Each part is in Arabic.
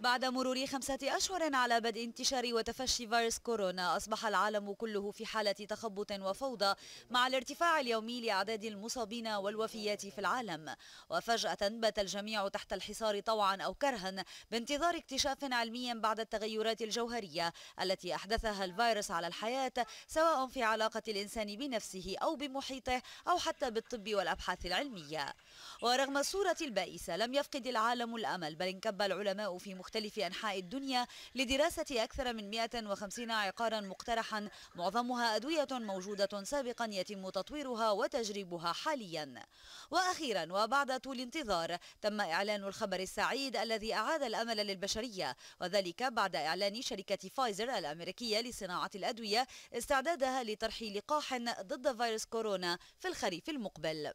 بعد مرور خمسة أشهر على بدء انتشار وتفشي فيروس كورونا أصبح العالم كله في حالة تخبط وفوضى مع الارتفاع اليومي لأعداد المصابين والوفيات في العالم وفجأة بات الجميع تحت الحصار طوعا أو كرها بانتظار اكتشاف علمي بعد التغيرات الجوهرية التي أحدثها الفيروس على الحياة سواء في علاقة الإنسان بنفسه أو بمحيطه أو حتى بالطب والأبحاث العلمية ورغم الصورة البائسة لم يفقد العالم الأمل بل انكب العلماء في مختلف أنحاء الدنيا لدراسة أكثر من 150 عقارا مقترحا معظمها أدوية موجودة سابقا يتم تطويرها وتجريبها حاليا وأخيرا وبعد طول انتظار تم إعلان الخبر السعيد الذي أعاد الأمل للبشرية وذلك بعد إعلان شركة فايزر الأمريكية لصناعة الأدوية استعدادها لطرح لقاح ضد فيروس كورونا في الخريف المقبل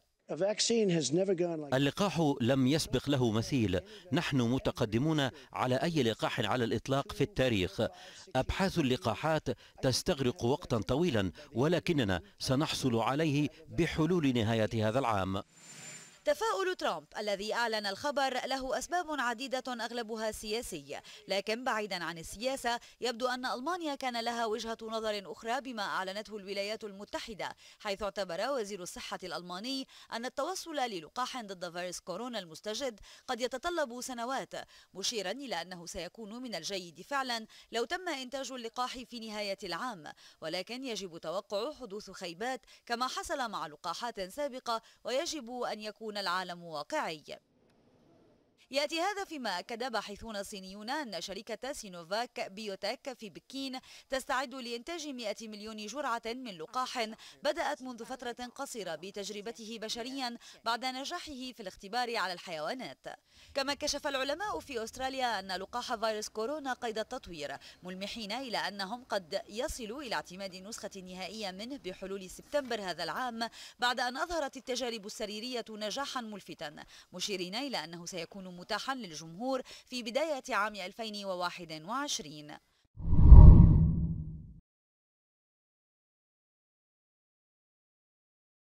اللقاح لم يسبق له مثيل نحن متقدمون على أي لقاح على الإطلاق في التاريخ أبحاث اللقاحات تستغرق وقتا طويلا ولكننا سنحصل عليه بحلول نهاية هذا العام تفاؤل ترامب الذي أعلن الخبر له أسباب عديدة أغلبها سياسية لكن بعيدا عن السياسة يبدو أن ألمانيا كان لها وجهة نظر أخرى بما أعلنته الولايات المتحدة حيث اعتبر وزير الصحة الألماني أن التوصل للقاح ضد فيروس كورونا المستجد قد يتطلب سنوات مشيرا إلى أنه سيكون من الجيد فعلا لو تم إنتاج اللقاح في نهاية العام ولكن يجب توقع حدوث خيبات كما حصل مع لقاحات سابقة ويجب أن يكون يكون العالم واقعي يأتي هذا فيما أكد باحثون صينيون أن شركة سينوفاك بيوتك في بكين تستعد لإنتاج 100 مليون جرعة من لقاح بدأت منذ فترة قصيرة بتجربته بشريا بعد نجاحه في الاختبار على الحيوانات كما كشف العلماء في أستراليا أن لقاح فيروس كورونا قيد التطوير ملمحين إلى أنهم قد يصلوا إلى اعتماد نسخة نهائية منه بحلول سبتمبر هذا العام بعد أن أظهرت التجارب السريرية نجاحا ملفتا مشيرين إلى أنه سيكون متاحا للجمهور في بداية عام 2021